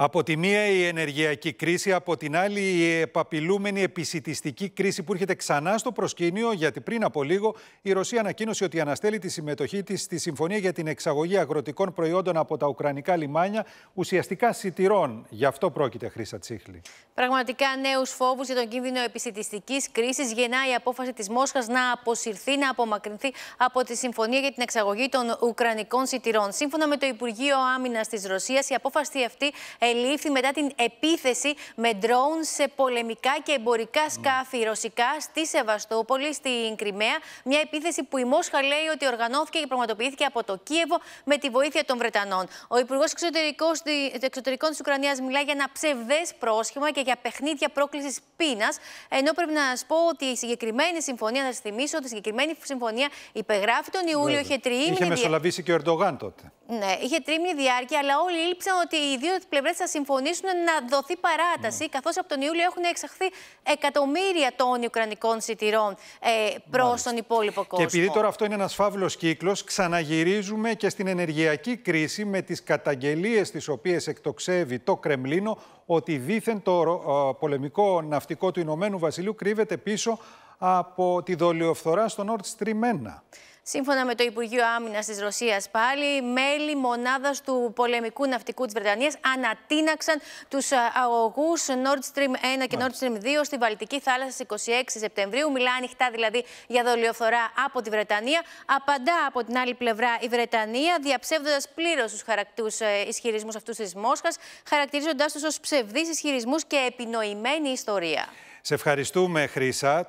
Από τη μία η ενεργειακή κρίση, από την άλλη η επαπειλούμενη επισητιστική κρίση που έρχεται ξανά στο προσκήνιο, γιατί πριν από λίγο η Ρωσία ανακοίνωσε ότι αναστέλει τη συμμετοχή της στη Συμφωνία για την Εξαγωγή Αγροτικών Προϊόντων από τα Ουκρανικά λιμάνια, ουσιαστικά σιτηρών. Γι' αυτό πρόκειται, Χρήσα Τσίχλη. Πραγματικά νέους φόβους για τον κίνδυνο επισητιστικής κρίσης γεννά η απόφαση της Μόσχας να αποσυρθεί, να απομακρυνθεί από τη Συμφωνία για την Εξαγωγή των Ουκρανικών Σιτηρών. Σύμφωνα με το Υπουργείο Άμυνας της Ρωσίας, η απόφαση αυτή ελήφθη μετά την επίθεση με ντρόουν σε πολεμικά και εμπορικά σκάφη ρωσικά στη Σεβαστόπολη, στην Κρυμαία. Μια επίθεση που η Μόσχα λέει ότι οργανώθηκε και πραγματοποιήθηκε από το Κίεβο με τη βοήθεια των Βρετανών. Ο Υπουργός Εξωτερικών της Ουκρανίας μιλάει για ένα ψευδές πρόσχημα και για παιχνίδια πρόκλησης πείνας. Ενώ πρέπει να σας πω ότι η συγκεκριμένη συμφωνία, να σας θυμίσω ότι η συγκεκριμένη συμφωνία υπεγράφει τον Ιούλιο, ναι, είχε ναι. τριήμινη. Είχε μεσολαβήσει και ο Ερντογάν τότε. Ναι, είχε τρίμηνη διάρκεια, αλλά όλοι ήλψαν ότι οι δύο πλευρές θα συμφωνήσουν να δοθεί παράταση, mm. Ναι. καθώς από τον Ιούλιο έχουν εξαχθεί εκατομμύρια τόνοι Ουκρανικών σιτηρών ε, προς τον υπόλοιπο κόσμο. Και επειδή τώρα αυτό είναι ένας φαύλος κύκλος, ξαναγυρίζουμε και στην ενεργειακή κρίση με τις καταγγελίες τις οποίες εκτοξεύει το Κρεμλίνο ότι δήθεν το πολεμικό ναυτικό του Ηνωμένου Βασιλείου κρύβεται πίσω από τη δολιοφθορά στο Nord Stream 1. Σύμφωνα με το Υπουργείο Άμυνας της Ρωσίας, πάλι μέλη μονάδας του πολεμικού ναυτικού της Βρετανίας ανατείναξαν τους ε, αγωγούς Nord Stream 1 και Nord Stream 2 στη Βαλτική θάλασσα στις 26 Σεπτεμβρίου. Μιλά ανοιχτά δηλαδή για δολιοφθορά από τη Βρετανία. Απαντά από την άλλη πλευρά η Βρετανία, διαψεύδοντας πλήρως τους ε, ισχυρισμούς αυτούς της Μόσχας, χαρακτηρίζοντάς τους ως ψευδείς ισχυρισμούς και επινοημένη ιστορία. Σε ευχαριστούμε, Χρήσα.